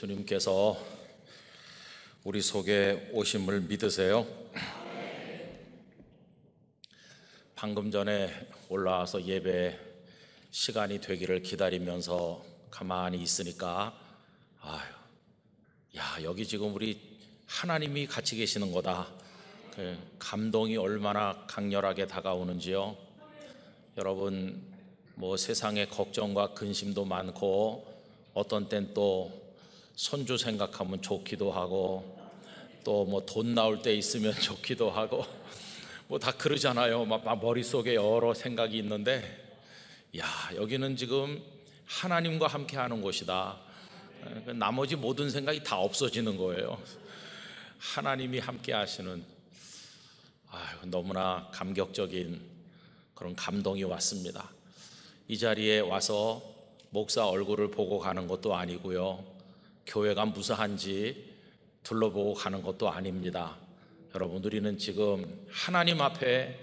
예수님께서 우리 속에 오심을 믿으세요. 방금 전에 올라와서 예배 시간이 되기를 기다리면서 가만히 있으니까 아유, 야 여기 지금 우리 하나님이 같이 계시는 거다. 그 감동이 얼마나 강렬하게 다가오는지요. 여러분 뭐 세상에 걱정과 근심도 많고 어떤 땐또 손주 생각하면 좋기도 하고 또 뭐 돈 나올 때 있으면 좋기도 하고 뭐 다 그러잖아요. 막, 막 머릿속에 여러 생각이 있는데 야, 여기는 지금 하나님과 함께 하는 곳이다. 그 나머지 모든 생각이 다 없어지는 거예요. 하나님이 함께 하시는 아유, 너무나 감격적인 그런 감동이 왔습니다. 이 자리에 와서 목사 얼굴을 보고 가는 것도 아니고요. 교회가 무사한지 둘러보고 가는 것도 아닙니다. 여러분, 우리는 지금 하나님 앞에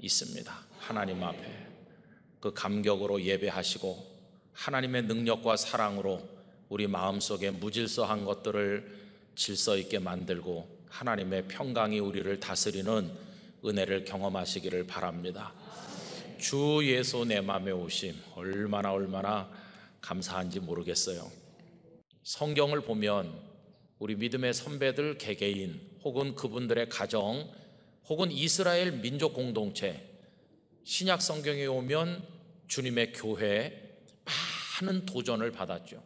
있습니다. 하나님 앞에. 그 감격으로 예배하시고 하나님의 능력과 사랑으로 우리 마음속에 무질서한 것들을 질서 있게 만들고 하나님의 평강이 우리를 다스리는 은혜를 경험하시기를 바랍니다. 주 예수 내 맘에 오심 얼마나 얼마나 감사한지 모르겠어요. 성경을 보면 우리 믿음의 선배들 개개인 혹은 그분들의 가정 혹은 이스라엘 민족 공동체 신약 성경에 오면 주님의 교회 많은 도전을 받았죠.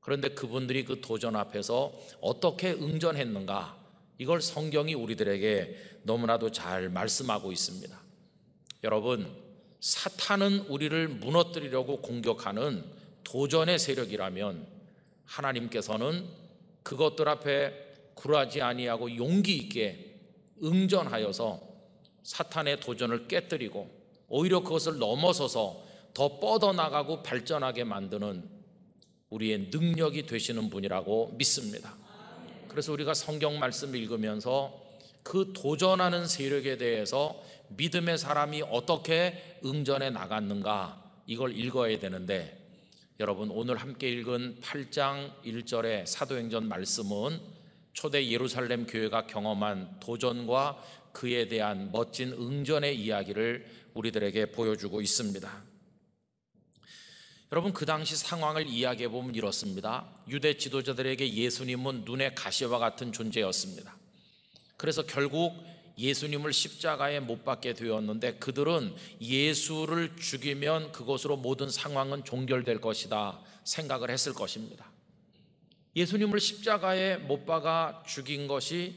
그런데 그분들이 그 도전 앞에서 어떻게 응전했는가 이걸 성경이 우리들에게 너무나도 잘 말씀하고 있습니다. 여러분, 사탄은 우리를 무너뜨리려고 공격하는 도전의 세력이라면 하나님께서는 그것들 앞에 굴하지 아니하고 용기 있게 응전하여서 사탄의 도전을 깨뜨리고 오히려 그것을 넘어서서 더 뻗어나가고 발전하게 만드는 우리의 능력이 되시는 분이라고 믿습니다. 그래서 우리가 성경 말씀 읽으면서 그 도전하는 세력에 대해서 믿음의 사람이 어떻게 응전해 나갔는가 이걸 읽어야 되는데 여러분 오늘 함께 읽은 8장 1절의 사도행전 말씀은 초대 예루살렘 교회가 경험한 도전과 그에 대한 멋진 응전의 이야기를 우리들에게 보여주고 있습니다. 여러분 그 당시 상황을 이야기해 보면 이렇습니다. 유대 지도자들에게 예수님은 눈의 가시와 같은 존재였습니다. 그래서 결국 예수님을 십자가에 못 박게 되었는데 그들은 예수를 죽이면 그것으로 모든 상황은 종결될 것이다 생각을 했을 것입니다. 예수님을 십자가에 못 박아 죽인 것이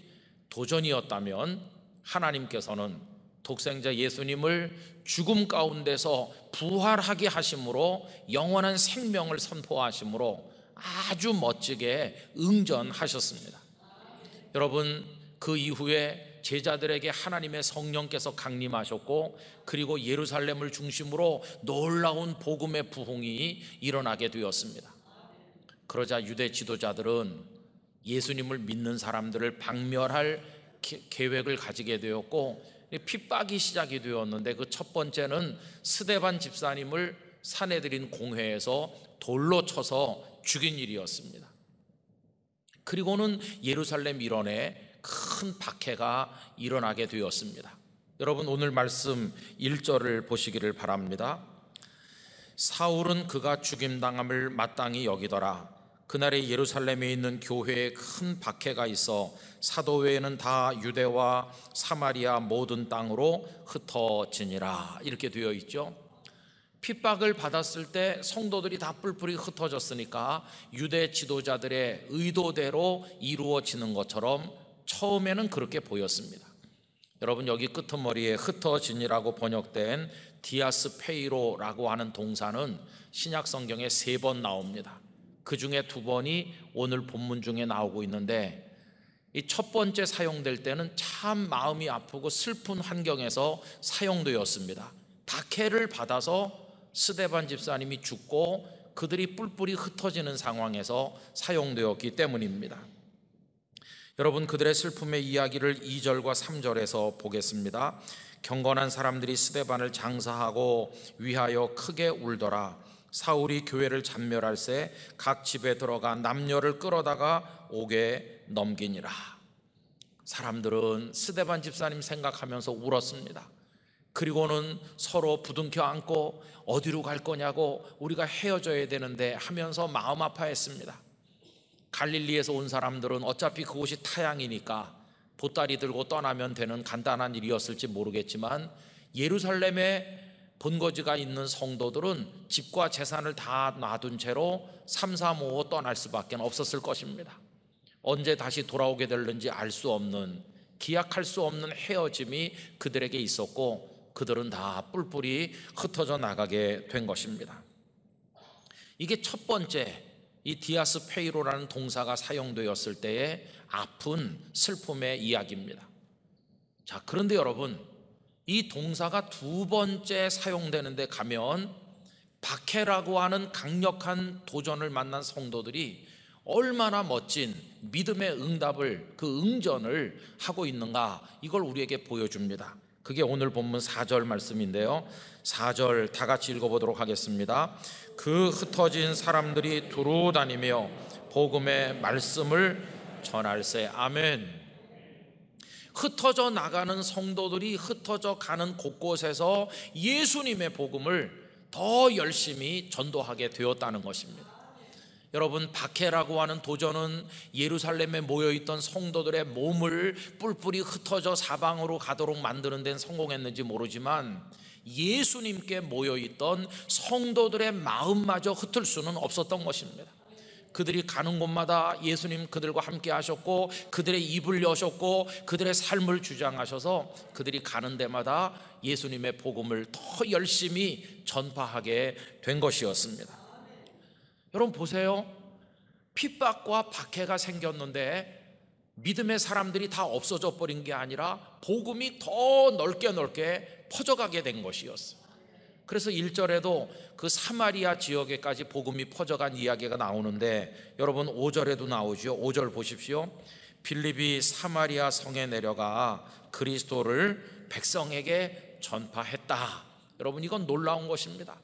도전이었다면 하나님께서는 독생자 예수님을 죽음 가운데서 부활하게 하심으로 영원한 생명을 선포하심으로 아주 멋지게 응전하셨습니다. 여러분, 그 이후에 제자들에게 하나님의 성령께서 강림하셨고 그리고 예루살렘을 중심으로 놀라운 복음의 부흥이 일어나게 되었습니다. 그러자 유대 지도자들은 예수님을 믿는 사람들을 박멸할 계획을 가지게 되었고 핍박이 시작이 되었는데 그 첫 번째는 스데반 집사님을 사내들인 공회에서 돌로 쳐서 죽인 일이었습니다. 그리고는 예루살렘 일원에 큰 박해가 일어나게 되었습니다. 여러분 오늘 말씀 1절을 보시기를 바랍니다. 사울은 그가 죽임당함을 마땅히 여기더라. 그날에 예루살렘에 있는 교회에 큰 박해가 있어 사도 외에는 다 유대와 사마리아 모든 땅으로 흩어지니라. 이렇게 되어 있죠. 핍박을 받았을 때 성도들이 다 뿔뿔이 흩어졌으니까 유대 지도자들의 의도대로 이루어지는 것처럼 처음에는 그렇게 보였습니다. 여러분 여기 끄머리에 흩어진이라고 번역된 디아스페이로라고 하는 동사는 신약 성경에 세 번 나옵니다. 그 중에 두 번이 오늘 본문 중에 나오고 있는데 이 첫 번째 사용될 때는 참 마음이 아프고 슬픈 환경에서 사용되었습니다. 박해를 받아서 스데반 집사님이 죽고 그들이 뿔뿔이 흩어지는 상황에서 사용되었기 때문입니다. 여러분 그들의 슬픔의 이야기를 2절과 3절에서 보겠습니다. 경건한 사람들이 스데반을 장사하고 위하여 크게 울더라. 사울이 교회를 잔멸할 새각 집에 들어가 남녀를 끌어다가 옥에 넘기니라. 사람들은 스데반 집사님 생각하면서 울었습니다. 그리고는 서로 부둥켜 안고 어디로 갈 거냐고 우리가 헤어져야 되는데 하면서 마음 아파했습니다. 갈릴리에서 온 사람들은 어차피 그곳이 타향이니까 보따리 들고 떠나면 되는 간단한 일이었을지 모르겠지만 예루살렘에 본거지가 있는 성도들은 집과 재산을 다 놔둔 채로 삼삼오오 떠날 수밖에 없었을 것입니다. 언제 다시 돌아오게 될는지 알 수 없는 기약할 수 없는 헤어짐이 그들에게 있었고 그들은 다 뿔뿔이 흩어져 나가게 된 것입니다. 이게 첫 번째 이 디아스 페이로라는 동사가 사용되었을 때의 아픈 슬픔의 이야기입니다. 자, 그런데 여러분, 이 동사가 두 번째 사용되는데 가면 박해라고 하는 강력한 도전을 만난 성도들이 얼마나 멋진 믿음의 응답을, 그 응전을 하고 있는가, 이걸 우리에게 보여줍니다. 그게 오늘 본문 4절 말씀인데요. 4절 다 같이 읽어보도록 하겠습니다. 그 흩어진 사람들이 두루 다니며 복음의 말씀을 전할세. 아멘. 흩어져 나가는 성도들이 흩어져 가는 곳곳에서 예수님의 복음을 더 열심히 전도하게 되었다는 것입니다. 여러분 박해라고 하는 도전은 예루살렘에 모여있던 성도들의 몸을 뿔뿔이 흩어져 사방으로 가도록 만드는 데는 성공했는지 모르지만 예수님께 모여있던 성도들의 마음마저 흩을 수는 없었던 것입니다. 그들이 가는 곳마다 예수님 그들과 함께 하셨고 그들의 입을 여셨고 그들의 삶을 주장하셔서 그들이 가는 데마다 예수님의 복음을 더 열심히 전파하게 된 것이었습니다. 여러분 보세요. 핍박과 박해가 생겼는데 믿음의 사람들이 다 없어져 버린 게 아니라 복음이 더 넓게 넓게 퍼져가게 된 것이었어요. 그래서 1절에도 그 사마리아 지역에까지 복음이 퍼져간 이야기가 나오는데 여러분 5절에도 나오죠. 5절 보십시오. 빌립이 사마리아 성에 내려가 그리스도를 백성에게 전파했다. 여러분 이건 놀라운 것입니다.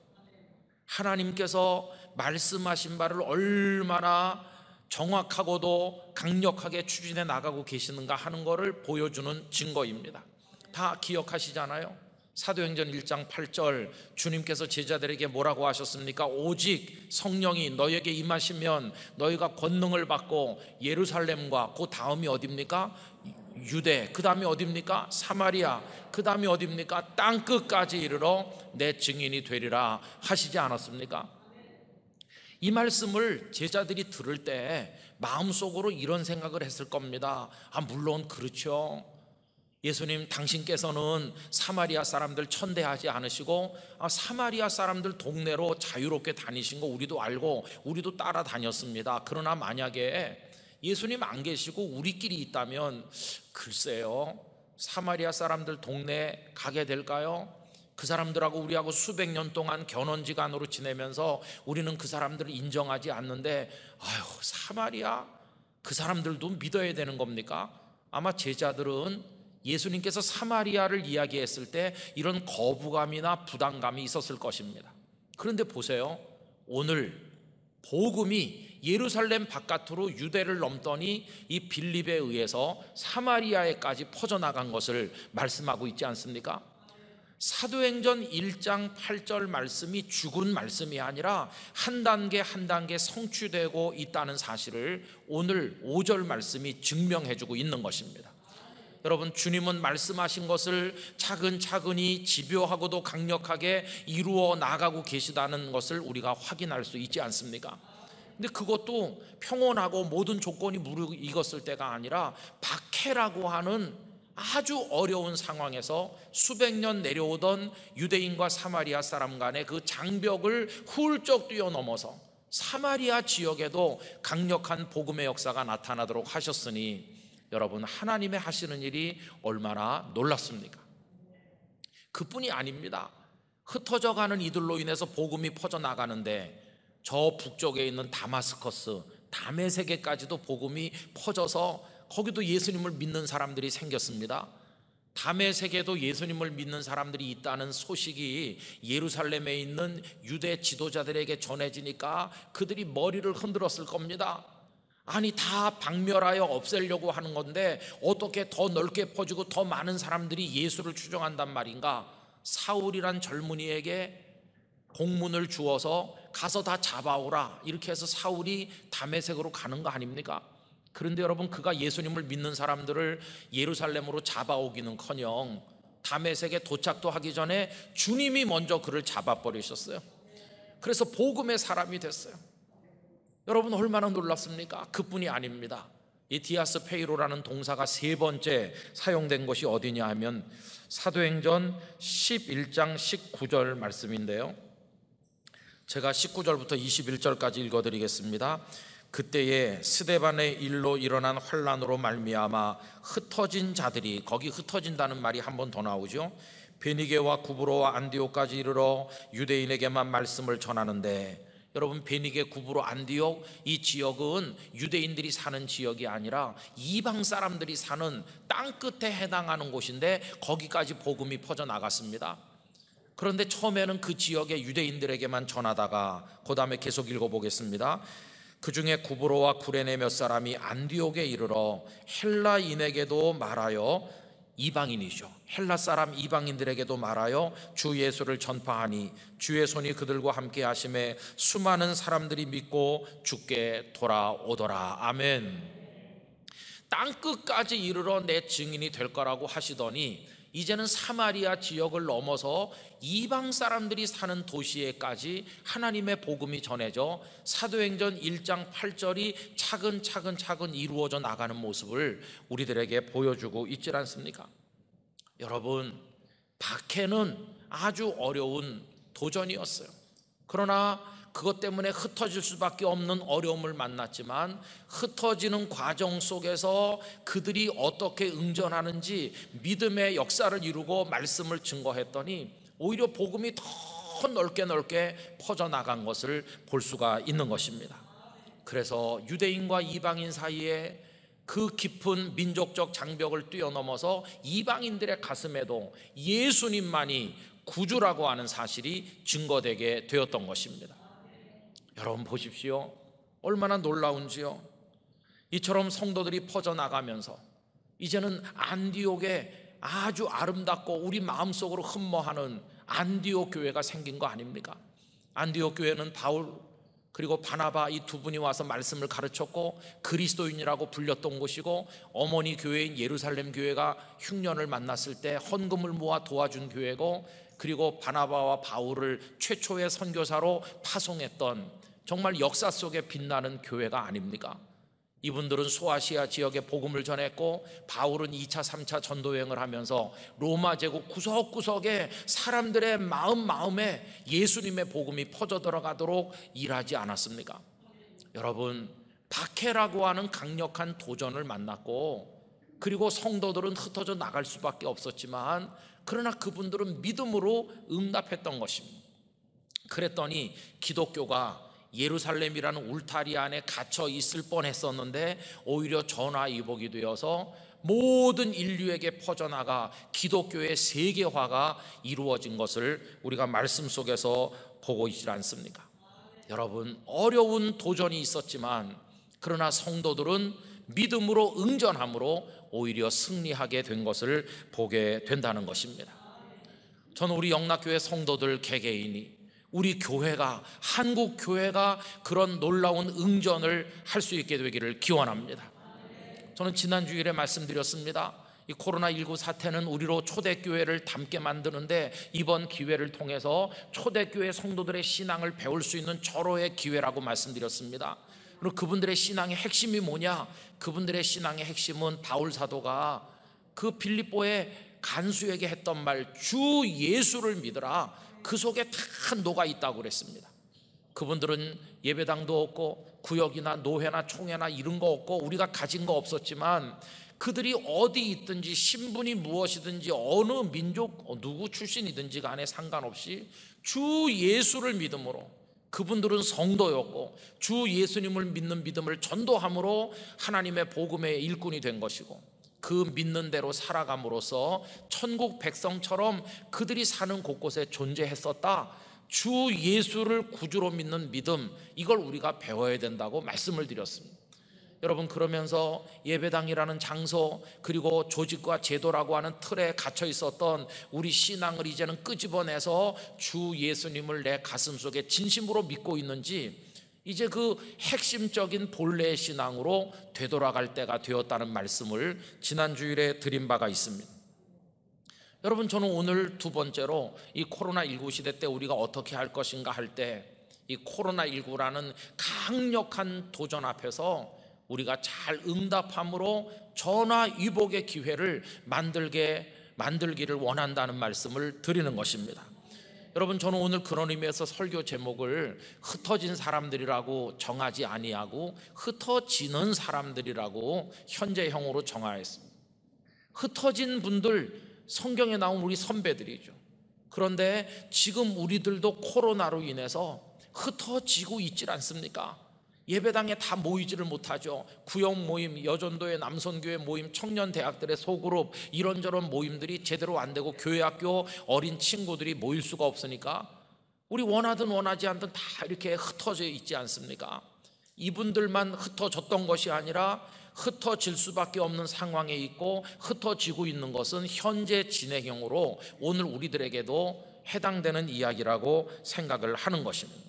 하나님께서 말씀하신 바를 얼마나 정확하고도 강력하게 추진해 나가고 계시는가 하는 것을 보여주는 증거입니다. 다 기억하시잖아요. 사도행전 1장 8절 주님께서 제자들에게 뭐라고 하셨습니까? 오직 성령이 너에게 임하시면 너희가 권능을 받고 예루살렘과 그 다음이 어딥니까? 유대, 그 다음이 어딥니까? 사마리아, 그 다음이 어딥니까? 땅끝까지 이르러 내 증인이 되리라 하시지 않았습니까? 이 말씀을 제자들이 들을 때 마음속으로 이런 생각을 했을 겁니다. 아, 물론 그렇죠. 예수님 당신께서는 사마리아 사람들 천대하지 않으시고 아, 사마리아 사람들 동네로 자유롭게 다니신 거 우리도 알고 우리도 따라다녔습니다. 그러나 만약에 예수님 안 계시고 우리끼리 있다면 글쎄요. 사마리아 사람들 동네 가게 될까요? 그 사람들하고 우리하고 수백 년 동안 견원지간으로 지내면서 우리는 그 사람들을 인정하지 않는데 아휴 사마리아 그 사람들도 믿어야 되는 겁니까? 아마 제자들은 예수님께서 사마리아를 이야기했을 때 이런 거부감이나 부담감이 있었을 것입니다. 그런데 보세요. 오늘 복음이 예루살렘 바깥으로 유대를 넘더니 이 빌립에 의해서 사마리아에까지 퍼져나간 것을 말씀하고 있지 않습니까? 사도행전 1장 8절 말씀이 죽은 말씀이 아니라 한 단계 한 단계 성취되고 있다는 사실을 오늘 5절 말씀이 증명해 주고 있는 것입니다. 여러분 주님은 말씀하신 것을 차근차근히 집요하고도 강력하게 이루어 나가고 계시다는 것을 우리가 확인할 수 있지 않습니까? 근데 그것도 평온하고 모든 조건이 무르익었을 때가 아니라 박해라고 하는 아주 어려운 상황에서 수백 년 내려오던 유대인과 사마리아 사람 간의 그 장벽을 훌쩍 뛰어넘어서 사마리아 지역에도 강력한 복음의 역사가 나타나도록 하셨으니 여러분 하나님의 하시는 일이 얼마나 놀랍습니까? 그뿐이 아닙니다. 흩어져 가는 이들로 인해서 복음이 퍼져 나가는데 저 북쪽에 있는 다마스커스, 담의 세계까지도 복음이 퍼져서 거기도 예수님을 믿는 사람들이 생겼습니다. 담의 세계도 예수님을 믿는 사람들이 있다는 소식이 예루살렘에 있는 유대 지도자들에게 전해지니까 그들이 머리를 흔들었을 겁니다. 아니 다 박멸하여 없애려고 하는 건데 어떻게 더 넓게 퍼지고 더 많은 사람들이 예수를 추종한단 말인가? 사울이란 젊은이에게 공문을 주어서 가서 다 잡아오라 이렇게 해서 사울이 담에색으로 가는 거 아닙니까? 그런데 여러분 그가 예수님을 믿는 사람들을 예루살렘으로 잡아오기는커녕 담에색에 도착도 하기 전에 주님이 먼저 그를 잡아버리셨어요. 그래서 복음의 사람이 됐어요. 여러분 얼마나 놀랍습니까? 그뿐이 아닙니다. 이 디아스 페이로라는 동사가 세 번째 사용된 것이 어디냐 하면 사도행전 11장 19절 말씀인데요. 제가 19절부터 21절까지 읽어드리겠습니다. 그때에 스데반의 일로 일어난 환란으로 말미암아 흩어진 자들이 거기 흩어진다는 말이 한 번 더 나오죠. 베니게와 구브로와 안디오까지 이르러 유대인에게만 말씀을 전하는데 여러분 베니게 구브로 안디옥 이 지역은 유대인들이 사는 지역이 아니라 이방 사람들이 사는 땅 끝에 해당하는 곳인데 거기까지 복음이 퍼져 나갔습니다. 그런데 처음에는 그 지역의 유대인들에게만 전하다가 그다음에 계속 읽어 보겠습니다. 그 중에 구브로와 구레네 몇 사람이 안디옥에 이르러 헬라인에게도 말하여 이방인이죠. 헬라 사람 이방인들에게도 말하여 주 예수를 전파하니 주의 손이 그들과 함께 하심에 수많은 사람들이 믿고 주께 돌아오더라. 아멘. 땅 끝까지 이르러 내 증인이 될 거라고 하시더니 이제는 사마리아 지역을 넘어서 이방 사람들이 사는 도시에까지 하나님의 복음이 전해져 사도행전 1장 8절이 차근차근 차근 이루어져 나가는 모습을 우리들에게 보여주고 있질 않습니까? 여러분, 박해는 아주 어려운 도전이었어요. 그러나 그것 때문에 흩어질 수밖에 없는 어려움을 만났지만 흩어지는 과정 속에서 그들이 어떻게 응전하는지 믿음의 역사를 이루고 말씀을 증거했더니 오히려 복음이 더 넓게 넓게 퍼져나간 것을 볼 수가 있는 것입니다. 그래서 유대인과 이방인 사이에 그 깊은 민족적 장벽을 뛰어넘어서 이방인들의 가슴에도 예수님만이 구주라고 하는 사실이 증거되게 되었던 것입니다. 여러분 보십시오. 얼마나 놀라운지요. 이처럼 성도들이 퍼져나가면서 이제는 안디옥에 아주 아름답고 우리 마음속으로 흠모하는 안디옥 교회가 생긴 거 아닙니까? 안디옥 교회는 바울 그리고 바나바 이 두 분이 와서 말씀을 가르쳤고 그리스도인이라고 불렸던 곳이고 어머니 교회인 예루살렘 교회가 흉년을 만났을 때 헌금을 모아 도와준 교회고 그리고 바나바와 바울을 최초의 선교사로 파송했던 정말 역사 속에 빛나는 교회가 아닙니까? 이분들은 소아시아 지역에 복음을 전했고 바울은 2차 3차 전도 여행을 하면서 로마 제국 구석구석에 사람들의 마음 마음에 예수님의 복음이 퍼져 들어가도록 일하지 않았습니까? 여러분 박해라고 하는 강력한 도전을 만났고 그리고 성도들은 흩어져 나갈 수밖에 없었지만 그러나 그분들은 믿음으로 응답했던 것입니다. 그랬더니 기독교가 예루살렘이라는 울타리 안에 갇혀 있을 뻔했었는데 오히려 전화위복이 되어서 모든 인류에게 퍼져나가 기독교의 세계화가 이루어진 것을 우리가 말씀 속에서 보고 있지 않습니까? 여러분 어려운 도전이 있었지만 그러나 성도들은 믿음으로 응전함으로 오히려 승리하게 된 것을 보게 된다는 것입니다. 저는 우리 영락교회 성도들 개개인이 우리 교회가 한국 교회가 그런 놀라운 응전을 할 수 있게 되기를 기원합니다. 저는 지난 주일에 말씀드렸습니다. 이 코로나19 사태는 우리로 초대교회를 닮게 만드는데 이번 기회를 통해서 초대교회 성도들의 신앙을 배울 수 있는 절호의 기회라고 말씀드렸습니다. 그리고 그분들의 신앙의 핵심이 뭐냐? 그분들의 신앙의 핵심은 바울 사도가 그 빌립보의 간수에게 했던 말 주 예수를 믿으라. 그 속에 다 녹아 있다고 그랬습니다. 그분들은 예배당도 없고 구역이나 노회나 총회나 이런 거 없고 우리가 가진 거 없었지만 그들이 어디 있든지 신분이 무엇이든지 어느 민족 누구 출신이든지 간에 상관없이 주 예수를 믿음으로 그분들은 성도였고 주 예수님을 믿는 믿음을 전도함으로 하나님의 복음의 일꾼이 된 것이고 그 믿는 대로 살아감으로써 천국 백성처럼 그들이 사는 곳곳에 존재했었다. 주 예수를 구주로 믿는 믿음, 이걸 우리가 배워야 된다고 말씀을 드렸습니다. 여러분, 그러면서 예배당이라는 장소, 그리고 조직과 제도라고 하는 틀에 갇혀 있었던 우리 신앙을 이제는 끄집어내서 주 예수님을 내 가슴 속에 진심으로 믿고 있는지, 이제 그 핵심적인 본래 의 신앙으로 되돌아갈 때가 되었다는 말씀을 지난 주일에 드린 바가 있습니다. 여러분 저는 오늘 두 번째로 이 코로나19 시대 때 우리가 어떻게 할 것인가 할 때 이 코로나19라는 강력한 도전 앞에서 우리가 잘 응답함으로 전화위복의 기회를 만들게 만들기를 원한다는 말씀을 드리는 것입니다. 여러분 저는 오늘 그런 의미에서 설교 제목을 흩어진 사람들이라고 정하지 아니하고 흩어지는 사람들이라고 현재형으로 정하였습니다. 흩어진 분들 성경에 나온 우리 선배들이죠. 그런데 지금 우리들도 코로나로 인해서 흩어지고 있질 않습니까? 예배당에 다 모이지를 못하죠. 구역 모임, 여전도의 남선교회 모임, 청년 대학들의 소그룹 이런저런 모임들이 제대로 안 되고 교회 학교 어린 친구들이 모일 수가 없으니까 우리 원하든 원하지 않든 다 이렇게 흩어져 있지 않습니까? 이분들만 흩어졌던 것이 아니라 흩어질 수밖에 없는 상황에 있고 흩어지고 있는 것은 현재 진행형으로 오늘 우리들에게도 해당되는 이야기라고 생각을 하는 것입니다.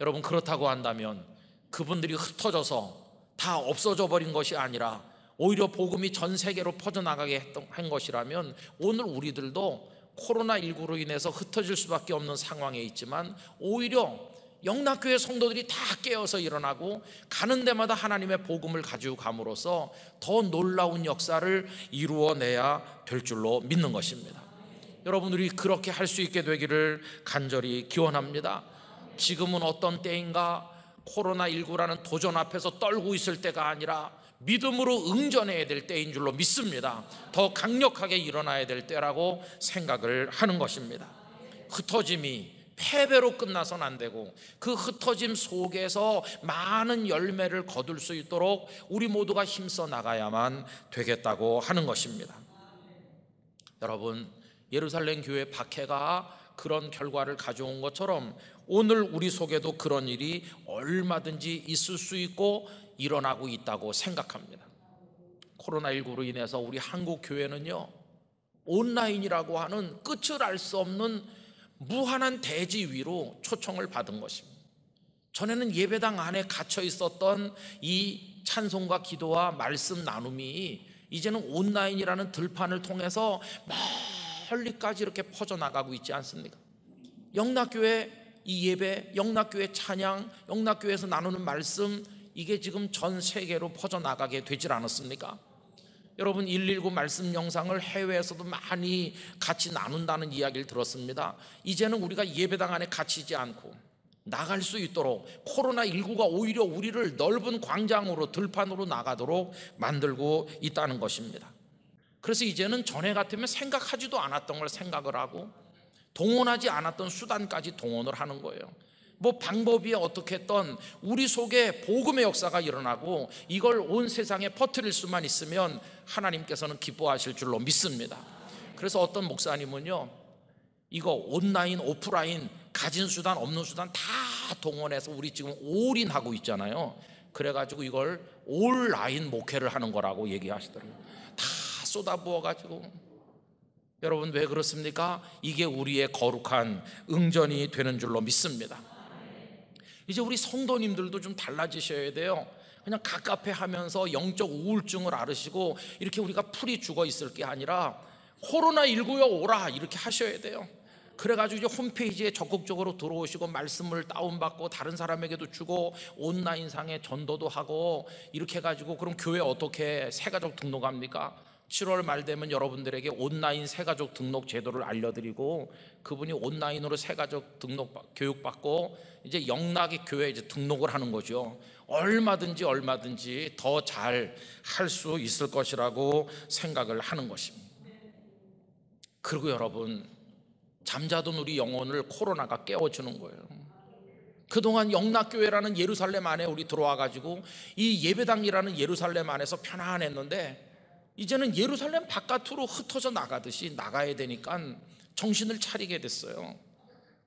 여러분 그렇다고 한다면 그분들이 흩어져서 다 없어져 버린 것이 아니라 오히려 복음이 전 세계로 퍼져나가게 했던, 한 것이라면 오늘 우리들도 코로나19로 인해서 흩어질 수밖에 없는 상황에 있지만 오히려 영락교회 성도들이 다 깨어서 일어나고 가는 데마다 하나님의 복음을 가지고 감으로써 더 놀라운 역사를 이루어내야 될 줄로 믿는 것입니다. 여러분들이 그렇게 할 수 있게 되기를 간절히 기원합니다. 지금은 어떤 때인가 코로나19라는 도전 앞에서 떨고 있을 때가 아니라 믿음으로 응전해야 될 때인 줄로 믿습니다. 더 강력하게 일어나야 될 때라고 생각을 하는 것입니다. 흩어짐이 패배로 끝나선 안 되고 그 흩어짐 속에서 많은 열매를 거둘 수 있도록 우리 모두가 힘써 나가야만 되겠다고 하는 것입니다. 여러분, 예루살렘 교회 박해가 그런 결과를 가져온 것처럼 오늘 우리 속에도 그런 일이 얼마든지 있을 수 있고 일어나고 있다고 생각합니다. 코로나19로 인해서 우리 한국 교회는요, 온라인이라고 하는 끝을 알 수 없는 무한한 대지 위로 초청을 받은 것입니다. 전에는 예배당 안에 갇혀 있었던 이 찬송과 기도와 말씀 나눔이 이제는 온라인이라는 들판을 통해서 멀리까지 이렇게 퍼져나가고 있지 않습니까? 영락교회 이 예배, 영락교회 찬양, 영락교회에서 나누는 말씀 이게 지금 전 세계로 퍼져나가게 되질 않았습니까? 여러분 119 말씀 영상을 해외에서도 많이 같이 나눈다는 이야기를 들었습니다. 이제는 우리가 예배당 안에 갇히지 않고 나갈 수 있도록 코로나19가 오히려 우리를 넓은 광장으로 들판으로 나가도록 만들고 있다는 것입니다. 그래서 이제는 전에 같으면 생각하지도 않았던 걸 생각을 하고 동원하지 않았던 수단까지 동원을 하는 거예요. 뭐 방법이 어떻게 했 우리 속에 복음의 역사가 일어나고 이걸 온 세상에 퍼뜨릴 수만 있으면 하나님께서는 기뻐하실 줄로 믿습니다. 그래서 어떤 목사님은요, 이거 온라인, 오프라인, 가진 수단, 없는 수단 다 동원해서 우리 지금 올인하고 있잖아요. 그래가지고 이걸 온라인 목회를 하는 거라고 얘기하시더라고요. 다 쏟아부어가지고 여러분 왜 그렇습니까? 이게 우리의 거룩한 응전이 되는 줄로 믿습니다. 이제 우리 성도님들도 좀 달라지셔야 돼요. 그냥 가깝해 하면서 영적 우울증을 앓으시고 이렇게 우리가 풀이 죽어 있을 게 아니라 코로나 19여 오라 이렇게 하셔야 돼요. 그래가지고 이제 홈페이지에 적극적으로 들어오시고 말씀을 다운받고 다른 사람에게도 주고 온라인상에 전도도 하고 이렇게 해가지고 그럼 교회 어떻게 세가족 등록합니까? 7월 말 되면 여러분들에게 온라인 새가족 등록 제도를 알려드리고 그분이 온라인으로 새가족 등록 교육받고 이제 영락의 교회 이제 등록을 하는 거죠. 얼마든지 얼마든지 더 잘 할 수 있을 것이라고 생각을 하는 것입니다. 그리고 여러분 잠자던 우리 영혼을 코로나가 깨워주는 거예요. 그동안 영락교회라는 예루살렘 안에 우리 들어와 가지고 이 예배당이라는 예루살렘 안에서 편안했는데 이제는 예루살렘 바깥으로 흩어져 나가듯이 나가야 되니까 정신을 차리게 됐어요.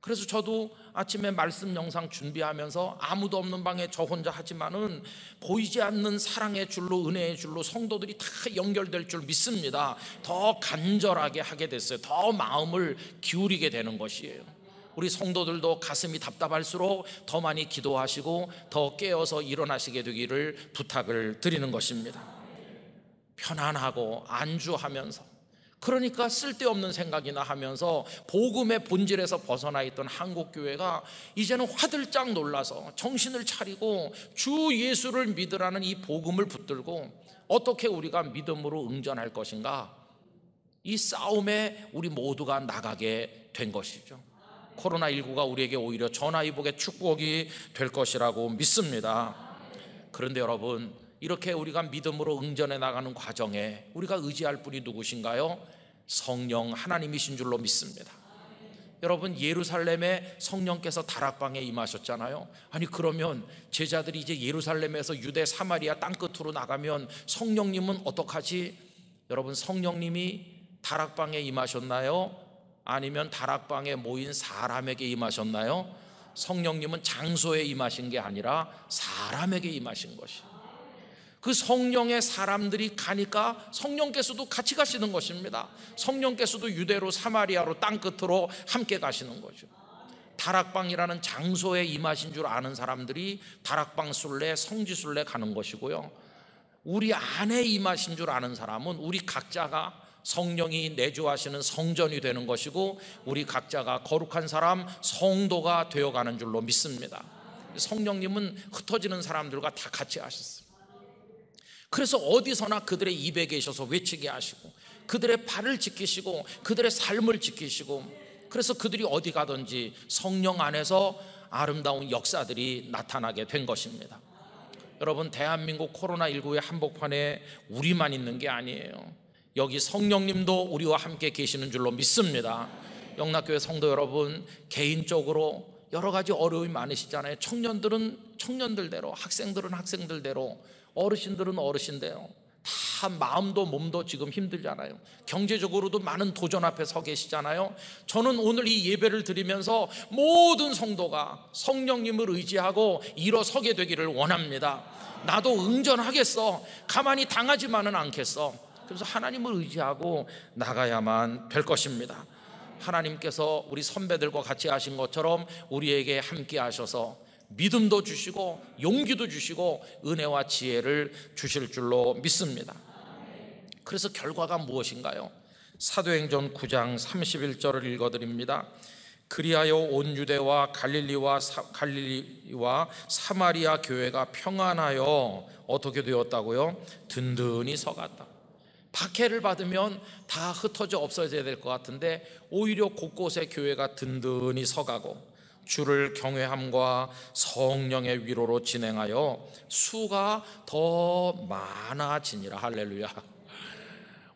그래서 저도 아침에 말씀 영상 준비하면서 아무도 없는 방에 저 혼자 하지만은 보이지 않는 사랑의 줄로 은혜의 줄로 성도들이 다 연결될 줄 믿습니다. 더 간절하게 하게 됐어요. 더 마음을 기울이게 되는 것이에요. 우리 성도들도 가슴이 답답할수록 더 많이 기도하시고 더 깨어서 일어나시게 되기를 부탁을 드리는 것입니다. 편안하고 안주하면서 그러니까 쓸데없는 생각이나 하면서 복음의 본질에서 벗어나 있던 한국 교회가 이제는 화들짝 놀라서 정신을 차리고 주 예수를 믿으라는 이 복음을 붙들고 어떻게 우리가 믿음으로 응전할 것인가 이 싸움에 우리 모두가 나가게 된 것이죠. 코로나19가 우리에게 오히려 전화위복의 축복이 될 것이라고 믿습니다. 그런데 여러분, 이렇게 우리가 믿음으로 응전해 나가는 과정에 우리가 의지할 분이 누구신가요? 성령 하나님이신 줄로 믿습니다. 여러분 예루살렘에 성령께서 다락방에 임하셨잖아요. 아니 그러면 제자들이 이제 예루살렘에서 유대 사마리아 땅 끝으로 나가면 성령님은 어떡하지? 여러분 성령님이 다락방에 임하셨나요? 아니면 다락방에 모인 사람에게 임하셨나요? 성령님은 장소에 임하신 게 아니라 사람에게 임하신 것이. 그 성령의 사람들이 가니까 성령께서도 같이 가시는 것입니다. 성령께서도 유대로 사마리아로 땅 끝으로 함께 가시는 거죠. 다락방이라는 장소에 임하신 줄 아는 사람들이 다락방 순례, 성지 순례 가는 것이고요. 우리 안에 임하신 줄 아는 사람은 우리 각자가 성령이 내주하시는 성전이 되는 것이고 우리 각자가 거룩한 사람 성도가 되어가는 줄로 믿습니다. 성령님은 흩어지는 사람들과 다 같이 하셨습니다. 그래서 어디서나 그들의 입에 계셔서 외치게 하시고 그들의 발을 지키시고 그들의 삶을 지키시고 그래서 그들이 어디 가든지 성령 안에서 아름다운 역사들이 나타나게 된 것입니다. 여러분 대한민국 코로나19의 한복판에 우리만 있는 게 아니에요. 여기 성령님도 우리와 함께 계시는 줄로 믿습니다. 영락교회 성도 여러분 개인적으로 여러 가지 어려움이 많으시잖아요. 청년들은 청년들대로, 학생들은 학생들대로 어르신들은 어르신데요. 다 마음도 몸도 지금 힘들잖아요. 경제적으로도 많은 도전 앞에 서 계시잖아요. 저는 오늘 이 예배를 드리면서 모든 성도가 성령님을 의지하고 일어서게 되기를 원합니다. 나도 응전하겠어. 가만히 당하지만은 않겠어. 그래서 하나님을 의지하고 나가야만 될 것입니다. 하나님께서 우리 선배들과 같이 하신 것처럼 우리에게 함께 하셔서 믿음도 주시고 용기도 주시고 은혜와 지혜를 주실 줄로 믿습니다. 그래서 결과가 무엇인가요? 사도행전 9장 31절을 읽어 드립니다. 그리하여 온 유대와 갈릴리와 사, 갈릴리와 사마리아 교회가 평안하여 어떻게 되었다고요? 든든히 서갔다. 박해를 받으면 다 흩어져 없어져야 될 것 같은데 오히려 곳곳에 교회가 든든히 서가고 주를 경외함과 성령의 위로로 진행하여 수가 더 많아지니라 할렐루야.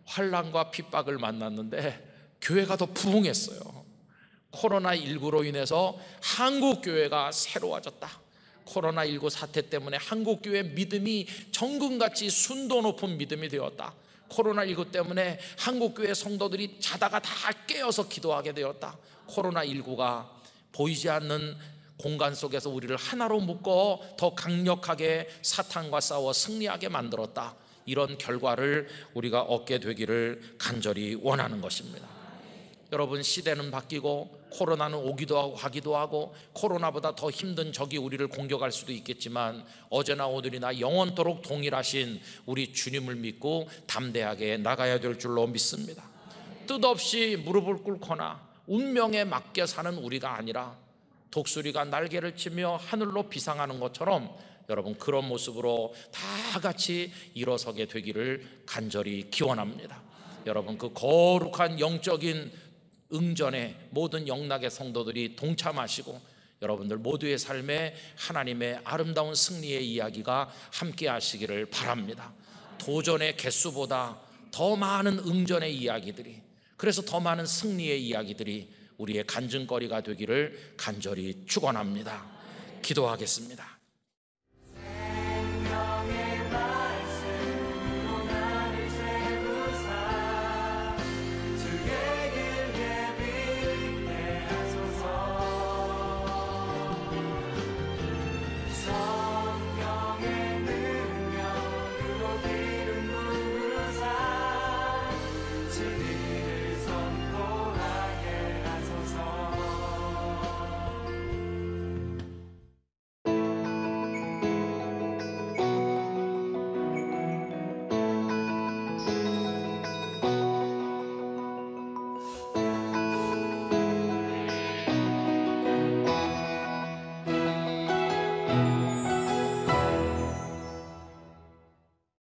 환란과 핍박을 만났는데 교회가 더 부흥했어요. 코로나 19로 인해서 한국 교회가 새로워졌다. 코로나 19 사태 때문에 한국 교회 믿음이 정금같이 순도 높은 믿음이 되었다. 코로나 19 때문에 한국 교회 성도들이 자다가 다 깨어서 기도하게 되었다. 코로나 19가 보이지 않는 공간 속에서 우리를 하나로 묶어 더 강력하게 사탄과 싸워 승리하게 만들었다. 이런 결과를 우리가 얻게 되기를 간절히 원하는 것입니다. 여러분 시대는 바뀌고 코로나는 오기도 하고 가기도 하고 코로나보다 더 힘든 적이 우리를 공격할 수도 있겠지만 어제나 오늘이나 영원토록 동일하신 우리 주님을 믿고 담대하게 나가야 될 줄로 믿습니다. 뜻없이 무릎을 꿇거나 운명에 맞게 사는 우리가 아니라 독수리가 날개를 치며 하늘로 비상하는 것처럼 여러분 그런 모습으로 다 같이 일어서게 되기를 간절히 기원합니다. 여러분 그 거룩한 영적인 응전에 모든 영락의 성도들이 동참하시고 여러분들 모두의 삶에 하나님의 아름다운 승리의 이야기가 함께 하시기를 바랍니다. 도전의 개수보다 더 많은 응전의 이야기들이 그래서 더 많은 승리의 이야기들이 우리의 간증거리가 되기를 간절히 축원합니다. 기도하겠습니다.